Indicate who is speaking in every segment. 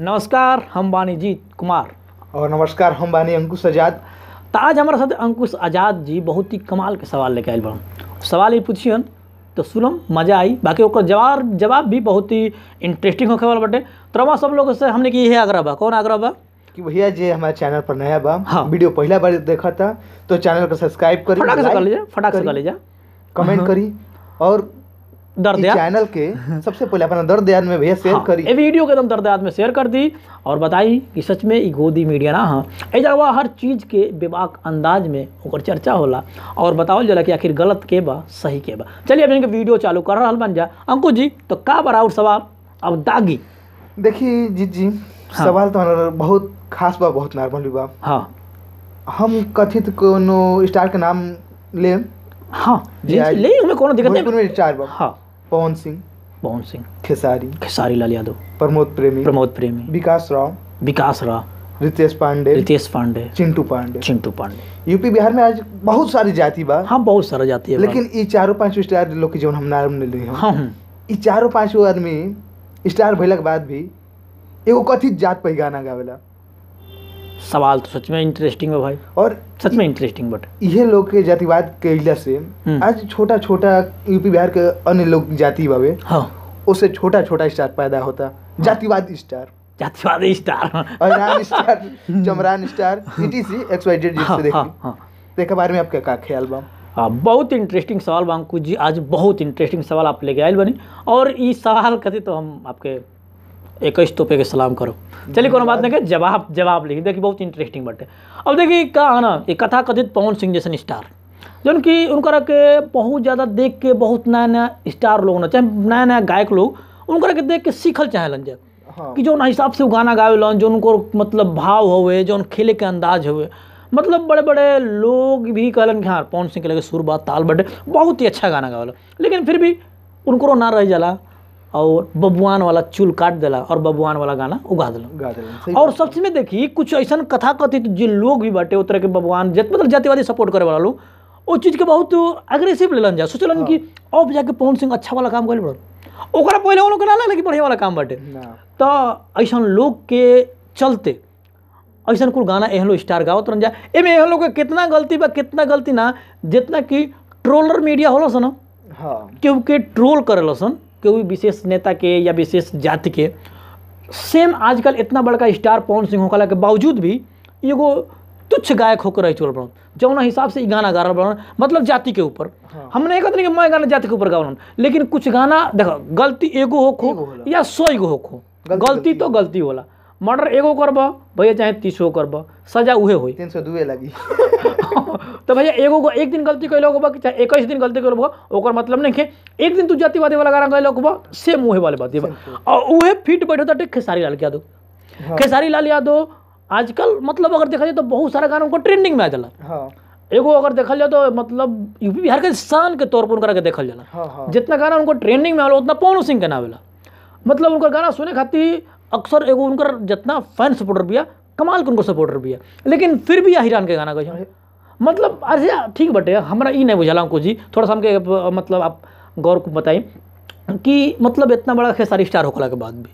Speaker 1: नमस्कार हम बानी जीत कुमार और नमस्कार हम बानी अंकुश आज़ाद तो आज हमारे साथ अंकुश आज़ाद जी बहुत ही कमाल के सवाल लेके आए बड़म सवाल ये पूछियन तो सुनम मजा आई बाकी ओकर जवाब जवाब भी बहुत ही इंटरेस्टिंग होके वाला बटे तो सब लोग से हमने की यही आग्रह बा कौन आग्रह बा
Speaker 2: कि भैया जे हमारे चैनल पर नया बा हाँ वीडियो पहला बार देखा था तो चैनल को सब्सक्राइब करी फटाक से कर लीजिए फटाक से कर लीजिए
Speaker 1: कमेंट हाँ। करी और दर्दयाद चैनल के सबसे पहले अपना दर्द याद में भैया शेयर हाँ, करी ये वीडियो के एकदम दर्द याद में शेयर कर दी और बताई कि सच में ई गोदी मीडिया ना हाँ ऐसा हुआ हर चीज़ के बेबाक अंदाज में ओकर चर्चा होला और बताओ जला कि आखिर गलत के बा सही के बा चलिए अब इनके वीडियो चालू कर रहा बन जा अंकुश जी तो का बड़ा और सवाल अब दागी देखिए जीत जी हाँ। सवाल
Speaker 2: तो बहुत खास बा बहुत नॉर्मल भी बा हाँ हम कथित कोनो स्टार के नाम ले हाँ ले हमें कोनो दिक्कत नहीं स्टार बा हाँ पवन सिंह पवन सिंह खेसारी खेसारी लाल यादव प्रमोद प्रेमी प्रमोद प्रेमी विकास राव विकास राव रितेश पांडे रितेश पांडे चिंटू पांडे चिंटू पांडे यूपी बिहार में आज बहुत सारी जाति बा हाँ बहुत सारा जाति है लेकिन ये चारों पांच स्टार लोग के जो हम नाम
Speaker 1: ले हाँ ये हाँ।
Speaker 2: चारों पांच आदमी स्टार के बाद भी एगो कथित जात पर गाना गावेला
Speaker 1: सवाल तो सच में इंटरेस्टिंग है भाई और
Speaker 2: सच में इंटरेस्टिंग बट ये लोग के जातिवाद के इला से हम्म। आज छोटा छोटा यूपी बिहार के अन्य लोग जाति बाबे हाँ उससे छोटा छोटा स्टार पैदा होता हाँ। जातिवाद स्टार जातिवाद स्टार स्टार चमरान star etc X Y Z जिससे हाँ, देखा
Speaker 1: हाँ, हाँ। देखा बारे में आपका क्या ख्याल बा आ, बहुत इंटरेस्टिंग सवाल बांकू जी आज बहुत इंटरेस्टिंग सवाल आप लेके आए बनी और ये सवाल कथी तो हम आपके इक्कीस तोहफे के सलाम करो चलिए कोई बात नहीं के जवाब जवाब लिखी देखिए बहुत इंटरेस्टिंग बात है अब देखिए कहा ना ये कथा कथित पवन सिंह जैसे स्टार जो कि उनकर के बहुत ज़्यादा देख के बहुत नया नया स्टार लोग ना चाहे नया नया गायक लोग उनकर के देख के सीखल चाहे जे हाँ। कि ना हिसाब से वो गाना लन जो उनको मतलब भाव जो उन खेले के अंदाज होवे मतलब बड़े बड़े लोग भी कहलन कि हाँ पवन सिंह के लगे सुर बात ताल बटे बहुत ही अच्छा गाना गावेला लेकिन फिर भी उनको ना रह जाला और बबुआन वाला चूल काट दिला और बबुआन वाला गाना उगा दिला और सबसे में देखी कुछ ऐसा कथा कथित जो लोग भी बटे उस तरह के बबुआन जत, मतलब जातिवादी सपोर्ट करे वाला लोग वो चीज़ के बहुत अग्रेसिव लेलन जा सोचलन हाँ। कि अब जाके पवन सिंह अच्छा वाला काम करे ओकरा पहले उन ना लगे बढ़िया वाला काम बटे तो ऐसा लोग के चलते ऐसा कुल गाना लोग स्टार गावत रहन जाए एमें एहन लोग के कितना गलती बा कितना गलती ना जितना कि ट्रोलर मीडिया होलो सन हाँ क्योंकि ट्रोल करेलो सन कोई विशेष नेता के या विशेष जाति के सेम आजकल इतना बड़का स्टार पवन सिंह होकर के बावजूद भी एगो तुच्छ गायक होकर रह चुल बड़न जौना हिसाब से गाना गा रहा बड़न मतलब जाति के ऊपर हाँ। हम नहीं कि मैं गाना जाति के ऊपर गावन लेकिन कुछ गाना देखो गलती एगो हो या सौ एगो होखो गलती, गलती तो गलती होला मर्डर एगो करब भैया चाहे तीसो करब सजा उहे होई तीन सौ दुए लगी तो भैया एगो एक दिन गलती कैलो हो चाहे इक्कीस दिन गलती कैलो हो मतलब नहीं है एक दिन तू जातिवादी वाला गाना गैलो हो सेम उहे वाले बात और उहे फिट बैठो तो खेसारी लाल यादव हाँ। खेसारी लाल यादव आजकल मतलब अगर देखा जाए तो बहुत सारा गाना उनको ट्रेंडिंग में आ जाला हाँ। एगो अगर देखा जाए तो मतलब यूपी बिहार के शान के तौर पर उनका देखा देखल जाला हाँ, जितना गाना उनको ट्रेंडिंग में आलो उतना पवन सिंह के ना मतलब उनका गाना सुने खातिर अक्सर एगो उन जितना फैन सपोर्टर भी है कमाल के उनको सपोर्टर भी है लेकिन फिर भी आहिरान के गाना गए मतलब अरे ठीक बटे हमारा ई नहीं बुझाला कुछ जी थोड़ा सा हमके मतलब आप गौर को बताई कि मतलब इतना बड़ा खेसारी स्टार होकर के बाद भी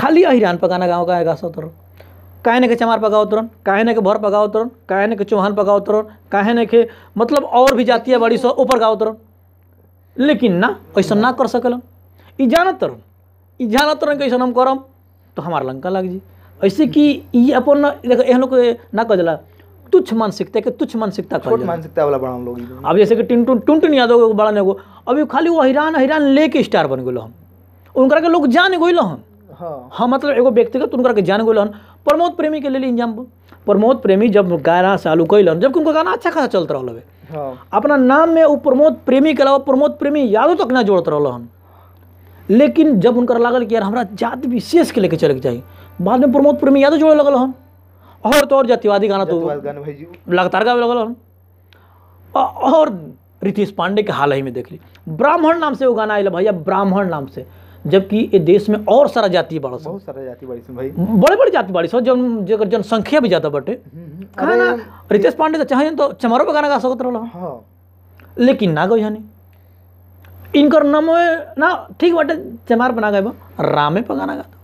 Speaker 1: खाली अहिरान पर गाना गाओ का गा सौ तुरंत काहे के चमार पकाओ उतरन काहे न के भर पकाओ उतरन काहे न के चौहान पकाओ उतरन काहे न के मतलब और भी जाती है बड़ी सौ ऊपर गाओ उतरन लेकिन ना ऐसा ना कर सकल ई जानत तरन ई जानत तुरंत कैसा हम करम तो हमार लंका लग जी ऐसे कि ये अपन देखो एहन लोग ना कह दिला तुच्छ मानसिकता के तुच्छ मानसिकता छोट मानसिकता वाला बड़ा लोग अब जैसे कि टिंटून टुनटुन यादव के बड़ा नेगो अभी खाली वो हैरान हैरान लेके स्टार बन गए हम उनका लोग जान गए हम हाँ।, हाँ, मतलब एगो व्यक्तिगत उनका के जान गए प्रमोद प्रेमी के लिए इंजाम प्रमोद प्रेमी जब गाना चालू कैलन जबकि उनका गाना अच्छा खासा चलते रहा हाँ। अपना नाम में वो प्रमोद प्रेमी के अलावा प्रमोद प्रेमी यादव तक ना जोड़ते रहा लेकिन जब उनका लागल कि यार हमारा जाति विशेष के लेके चले के चाहिए बाद में प्रमोद प्रेमी यादव जोड़े लगल हन और तो और जातिवादी गाना तो लगातार गावे लगल हन और रितेश पांडे के हाल ही में देख ली ब्राह्मण नाम से वो गाना आयल भैया ब्राह्मण नाम से जबकि ये देश में और सारा जाति बड़ा बहुत सारा जाति बड़ी भाई बड़े बड़े जाति बड़ी सब जन जकर जनसंख्या भी ज्यादा बटे हम्म, हम्म। रितेश पांडे तो चाहे तो चमारो पे गाना गा सकते रहा हाँ। लेकिन ना गई हनी इनकर नाम ना ठीक बाटे चमार बना गए रामे पर गाना गाता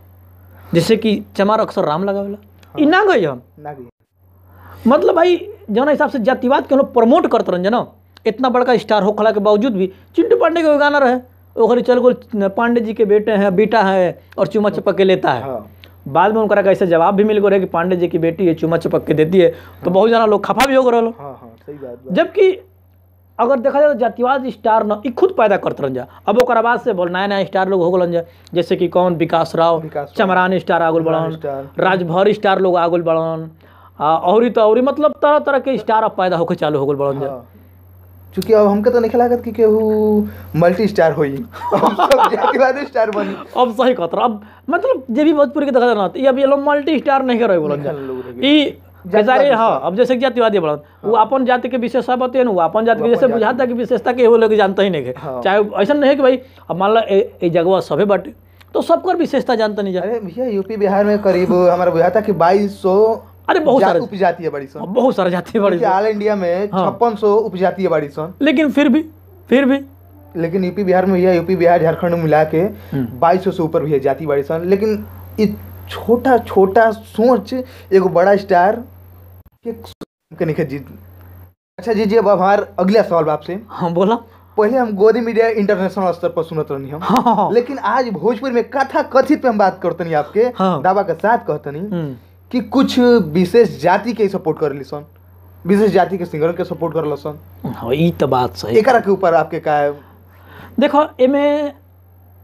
Speaker 1: जैसे कि चमार अक्सर राम लगावेला हाँ। ना गई हम मतलब भाई जौन हिसाब से जातिवाद के लोग प्रमोट करते रहे जनो इतना बड़का स्टार होखला के बावजूद भी चिंटू पांडे के गाना रहे ओखर चल गो पांडे जी के बेटे हैं बेटा है और चुमा चपक के लेता है हाँ। बाद में उनका ऐसे जवाब भी मिल गो रहे कि पांडे जी की बेटी है चुमा चपक के देती है तो हाँ। बहुत ज्यादा लोग खफा भी हो गए हाँ, हाँ, जबकि अगर देखा जाए तो जातिवाद स्टार न ई खुद पैदा करते रहन जा अब ओकर से बोल नया नया स्टार लोग हो गलन जा जैसे कि कौन विकास राव चमरान स्टार आगुल बढ़न राजभर स्टार लोग आगुल बढ़न और तो और मतलब तरह तरह के स्टार अब पैदा होकर चालू हो गल बढ़न जा हाँ।
Speaker 2: चूंकि अब हमके तो नहीं लागत कि केहू मल्टी स्टार
Speaker 1: होई स्टार बन अब सही कहत अब मतलब जे भी भोजपुर के देखा जाना ये अब ये लोग मल्टी स्टार नहीं करे बोलन जा ई बेचारे हाँ अब जैसे कि जातिवादी बढ़त हाँ। वो अपन जाति के विशेषता बते वो अपन जाति के जैसे बुझाता कि विशेषता के वो लोग जानते ही नहीं हाँ। चाहे ऐसा नहीं है कि भाई अब मान लो ये जगवा सभे बट तो सबकर विशेषता जानते नहीं जाए भैया यूपी बिहार में करीब हमारा बुझाता कि बाईस सौ अरे बहुत सारे उपजाती है बड़ी सन बहुत सारे जाति है बड़ी ऑल
Speaker 2: इंडिया में हाँ। छप्पन सौ उपजाती है बड़ी सन लेकिन फिर भी फिर भी लेकिन यूपी बिहार में भैया यूपी बिहार झारखंड में मिला के हम्म। बाईस सौ से ऊपर भी है जाति बड़ी सन लेकिन छोटा छोटा सोच एक बड़ा स्टार कि अच्छा जी जी अब हमारे अगला सवाल आपसे हाँ बोला पहले हम गोदी मीडिया इंटरनेशनल स्तर पर सुनते रहनी हम हाँ, हाँ, हाँ। लेकिन आज भोजपुर में कथा कथित पे हम बात करते नहीं आपके हाँ। दावा के साथ कहते नहीं हम्म। कि कुछ विशेष जाति के सपोर्ट कर ली सन विशेष जाति
Speaker 1: के सिंगर के सपोर्ट कर सन हाँ तो बात सही एक
Speaker 2: के ऊपर आपके का है
Speaker 1: देखो एमे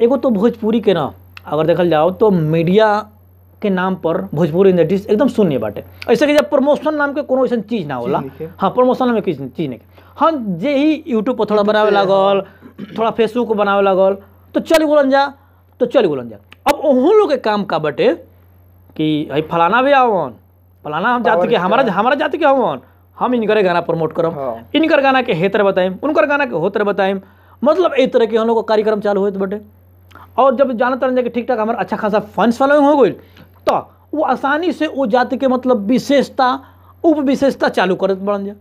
Speaker 1: एगो तो भोजपुरी के ना अगर देखल जाओ तो मीडिया के नाम पर भोजपुरी इंडस्ट्रीज एकदम शून्य बाटे ऐसे कि जब प्रमोशन नाम के कोई ऐसा चीज ना होला हाँ प्रमोशन नाम के चीज नहीं हाँ जे ही यूट्यूब पर थोड़ा बनावे लागल थोड़ा फेसबुक बनावे लागल तो चल बोलन जा तो चल बोलन जा अब ओहों लोग के काम का बटे कि भाई फलाना भी आवन फलाना हम जाति के हमारा हमारा जाति के आवन हम इनकर गाना प्रमोट करब हाँ। इनकर गाना के हेतर बताएम उनकर गाना के होतर बताइम मतलब एक तरह के हम लोग का कार्यक्रम चालू हो बटे और जब रह जाए कि ठीक ठाक हमारा अच्छा खासा फंड फॉलोइंग हो गई तो वो आसानी से वो जाति के मतलब विशेषता उप विशेषता चालू करत बढ़ जा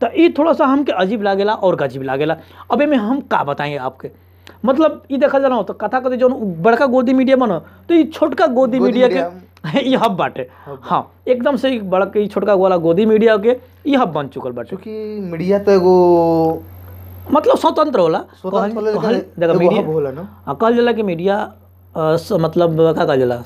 Speaker 1: तो ये थोड़ा सा हमके अजीब लागेला और गजीब लागेला अब इमें हम का बताएं आपके मतलब ये देखा जाना हो तो कथा कथे जो बड़का गोदी मीडिया बना तो ये छोटका गोदी, गोदी मीडिया के ये हब बाटे हाँ एकदम से बड़का छोटका वाला गोदी मीडिया के ये हब बन चुकल बाटे क्योंकि मीडिया तो एगो मतलब स्वतंत्र होला हाँ, कहल जाला कि मीडिया मतलब क्या कहा जाला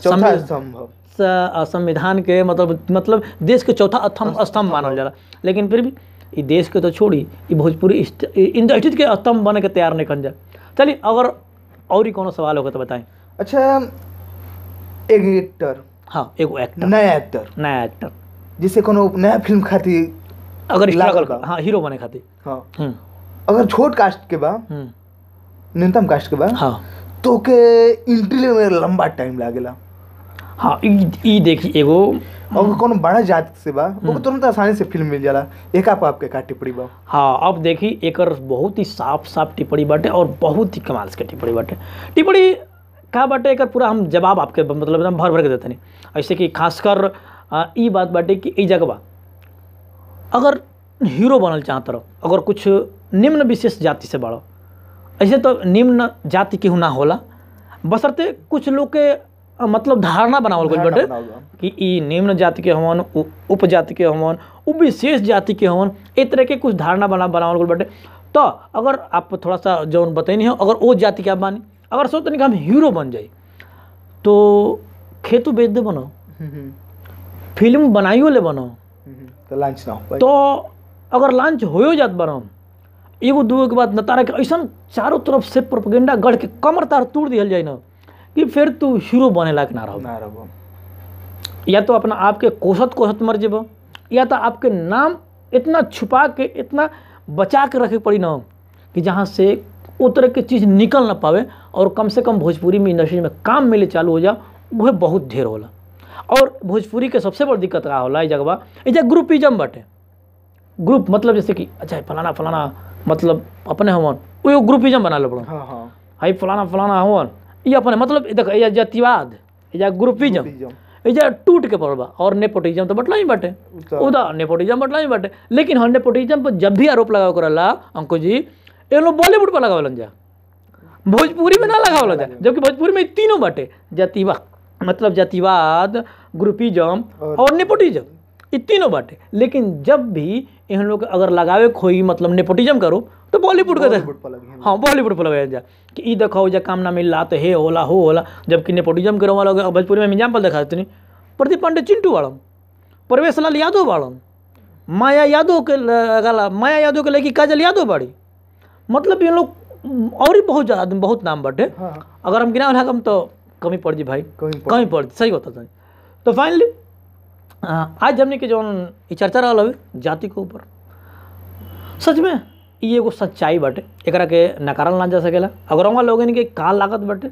Speaker 1: संविधान के मतलब मतलब देश के चौथा स्तंभ मानल जाला लेकिन फिर भी ये देश के तो छोड़ी भोजपुरी इंडस्ट्री के स्तंभ बने के तैयार नहीं कर जा चलिए अगर और ही कोनो सवाल होगा तो बताएं अच्छा एक एक्टर हाँ एक एक्टर नया एक्टर नया एक्टर
Speaker 2: जिसे कोनो नया फिल्म खाती
Speaker 1: अगर स्ट्रगल कर हाँ हीरो बने खाती हाँ हम्म।
Speaker 2: अगर छोट कास्ट के बा हम्म। न्यूनतम कास्ट के बा हाँ तो के इंट्री में लंबा टाइम लागेला हाँ
Speaker 1: ये देखी एगो
Speaker 2: और कौन बड़ा जात से बा वो हम्म। तुरंत आसानी से फिल्म मिल जाला एक आप
Speaker 1: आपके का टिप्पणी बा हाँ अब देखी एक बहुत ही साफ साफ टिप्पणी बाटे और बहुत ही कमाल के टिप्पणी बाटे टिप्पणी कहाँ बाटे एक पूरा हम जवाब आपके मतलब हम भर भर के देते नहीं ऐसे कि खासकर ई बात बाटे कि ई जगह अगर हीरो बनल चाहत रहो अगर कुछ निम्न विशेष जाति से बढ़ो ऐसे तो निम्न जाति के ना होला बसरते कुछ लोग के मतलब धारणा बनावल गई बटे कि ई निम्न जाति के हवन उप जाति के हवन उ विशेष जाति के हवन ए तरह के कुछ धारणा बना बनावल गई बटे तो अगर आप थोड़ा सा जौन बतैनी हो अगर वो जाति के आप मानी अगर सोच तनिक हम हीरो बन जाए तो खेतु बेच दे बनो
Speaker 2: हम्म, हम्म।
Speaker 1: फिल्म बनाइयो ले बनो हम्म, तो लंच ना हो तो अगर लंच हो जात बनो एगो दूगो के बाद नतारा के ऐसा चारों तरफ से प्रोपगेंडा गढ़ के कमर तार तोड़ दिया जाए ना कि फिर तू हीरो बने लायक ना रहो ना रहो या तो अपना आपके कोसत कोसत मर जेब या तो आपके नाम इतना छुपा के इतना बचा के रखे पड़ी ना कि जहाँ से वो तरह के चीज़ निकल ना पावे और कम से कम भोजपुरी में इंडस्ट्री में काम मिले चालू हो जा वह बहुत ढेर होला और भोजपुरी के सबसे बड़ दिक्कत का होला ये जगह ग्रुपिज्म बटे ग्रुप मतलब जैसे कि अच्छा फलाना फलाना मतलब अपने हवन वो ग्रुपिज्म बना लो हाँ हाँ हाई फलाना फलाना हवन ये अपने मतलब देख ये जातिवाद या ग्रुपिज्म एजा टूट के पड़वा और नेपोटिज्म तो बटला ही बटे उदा नेपोटिज्म बटला ही बटे लेकिन हम हाँ, नेपोटिज्म पर जब भी आरोप लगा करला अंकुर जी ये लोग बॉलीवुड पर लगा जा भोजपुरी में ना वाला जाए जबकि भोजपुरी में तीनों बटे जातिवाद मतलब जातिवाद ग्रुपिज्म और, और नेपोटिज्म ये तीनों बाटे लेकिन जब भी इन लोग अगर लगावे खोई मतलब नेपोटिज्म करो तो बॉलीवुड का हाँ बॉलीवुड पर लगाया जाए कि ई देखो जा काम ना मिल रहा तो हे होला हो होला जबकि नेपोटिज्म करो वाला भोजपुरी में एग्जाम्पल देखा देते नहीं प्रदीप पांडे चिंटू वालम परवेश लाल यादव वालम माया यादव के माया यादव के लेकिन काजल यादव बाड़ी मतलब ये लोग और ही बहुत ज़्यादा बहुत नाम बटे हाँ। अगर हम गिना हम तो कमी पड़ जी भाई कमी पड़ जी सही होता था तो फाइनली हाँ, आज हमने के जो चर्चा रहा हवे जाति के ऊपर सच में ये एगो सच्चाई बटे एक के नकारल ना जा सकेला वहाँ लोगन के का लागत बटे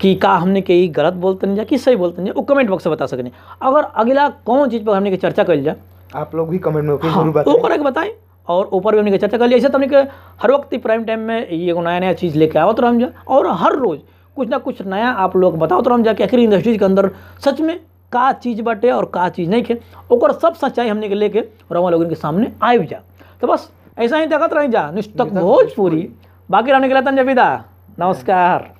Speaker 1: कि का हमने के गलत बोलते नहीं जा कि सही बोलते नहीं जा वो कमेंट बॉक्स में बता सकें अगर अगला कौन चीज़ पर हमने के चर्चा कर जा आप लोग भी कमेंट में वो हाँ, बताएं और ऊपर भी हमने के चर्चा कर लिया ऐसे तो हमने के हर वक्त प्राइम टाइम में ये नया नया चीज़ लेके आओ तो हम जा और हर रोज़ कुछ ना कुछ नया आप लोग बताओ तो हम जाके आखिर इंडस्ट्रीज के अंदर सच में का चीज़ बटे और का चीज़ नहीं खे और सब सच्चाई हमने के लेके रवा लोगों के सामने आए जा तो बस ऐसा ही देखत रह जा निष्ठक भोजपुरी बाकी रहने के लिए तन जबीदा नमस्कार